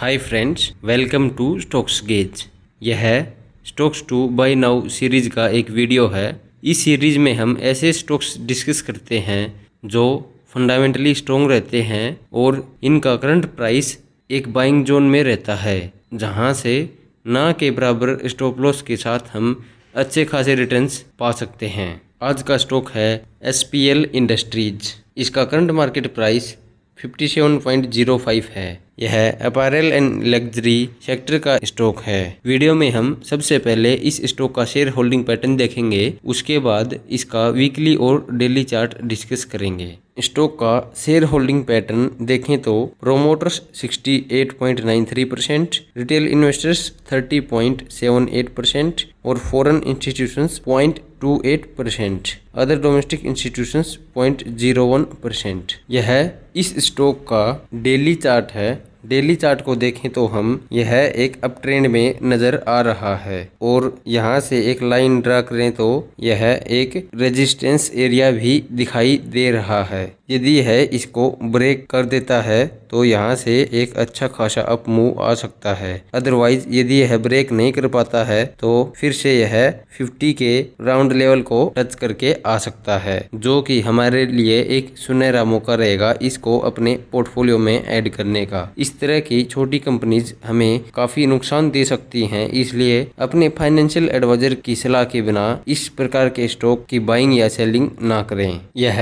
hi friends welcome to Stocks Gauge यह stocks to buy now series का एक video है इस सीरीज में हम ऐसे स्टॉक्स डिस्कस करते हैं जो फंडामेंटली स्ट्रॉन्ग रहते हैं और इनका करंट प्राइस एक बाइंग जोन में रहता है जहां से ना के बराबर स्टॉप लॉस के साथ हम अच्छे खासे रिटर्न्स पा सकते हैं आज का स्टॉक है एस इंडस्ट्रीज इसका करंट मार्केट प्राइस 57.05 है यह अपैरल एंड लग्जरी सेक्टर का स्टॉक है वीडियो में हम सबसे पहले इस स्टॉक का शेयर होल्डिंग पैटर्न देखेंगे उसके बाद इसका वीकली और डेली चार्ट डिस्कस करेंगे स्टॉक का शेयर होल्डिंग पैटर्न देखें तो promoters 68.93 percent retail investors 30.78 percent और foreign institutions 0.28 percent other domestic institutions 0.01 percent यह इस स्टॉक का डेली चार्ट है डेली चार्ट को देखें तो हम यह एक अप ट्रेंड में नजर आ रहा है और यहाँ से एक लाइन ड्रा करें तो यह एक रेजिस्टेंस एरिया भी दिखाई दे रहा है यदि यह इसको ब्रेक कर देता है तो यहाँ से एक अच्छा खासा अप मूव आ सकता है अदरवाइज यदि यह ब्रेक नहीं कर पाता है तो फिर से यह 50 के राउंड लेवल को टच करके आ सकता है जो कि हमारे लिए एक सुनहरा मौका रहेगा इसको अपने पोर्टफोलियो में ऐड करने का इस इस तरह की छोटी कंपनीज हमें काफी नुकसान दे सकती हैं इसलिए अपने फाइनेंशियल एडवाइजर की सलाह के बिना इस प्रकार के स्टॉक की बाइंग या सेलिंग ना करें यह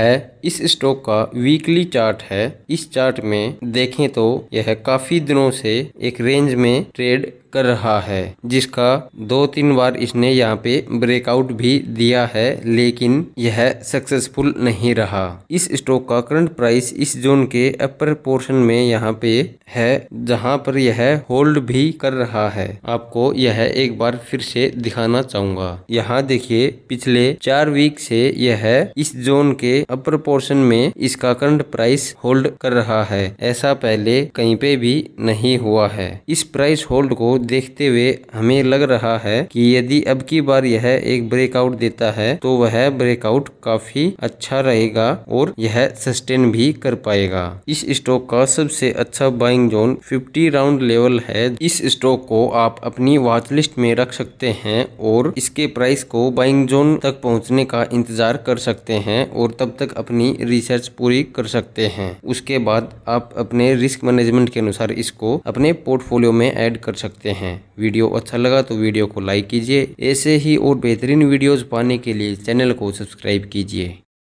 इस स्टॉक का वीकली चार्ट है इस चार्ट में देखें तो यह काफी दिनों से एक रेंज में ट्रेड कर रहा है जिसका दो तीन बार इसने यहाँ पे ब्रेकआउट भी दिया है लेकिन यह सक्सेसफुल नहीं रहा इस स्टॉक का करंट प्राइस इस जोन के अपर पोर्शन में यहाँ पे है जहाँ पर यह होल्ड भी कर रहा है आपको यह एक बार फिर से दिखाना चाहूंगा यहाँ देखिए पिछले चार वीक से यह इस जोन के अपर पोर्शन में इसका करंट प्राइस होल्ड कर रहा है ऐसा पहले कहीं पे भी नहीं हुआ है इस प्राइस होल्ड को देखते हुए हमें लग रहा है कि यदि अब की बार यह एक ब्रेकआउट देता है तो वह ब्रेकआउट काफी अच्छा रहेगा और यह सस्टेन भी कर पाएगा इस स्टॉक का सबसे अच्छा बाइंग जोन 50 राउंड लेवल है इस स्टॉक को आप अपनी वॉच लिस्ट में रख सकते हैं और इसके प्राइस को बाइंग जोन तक पहुँचने का इंतजार कर सकते हैं और तब तक अपनी रिसर्च पूरी कर सकते हैं उसके बाद आप अपने रिस्क मैनेजमेंट के अनुसार इसको अपने पोर्टफोलियो में ऐड कर सकते हैं सकते हैं वीडियो अच्छा लगा तो वीडियो को लाइक कीजिए ऐसे ही और बेहतरीन वीडियोज पाने के लिए चैनल को सब्सक्राइब कीजिए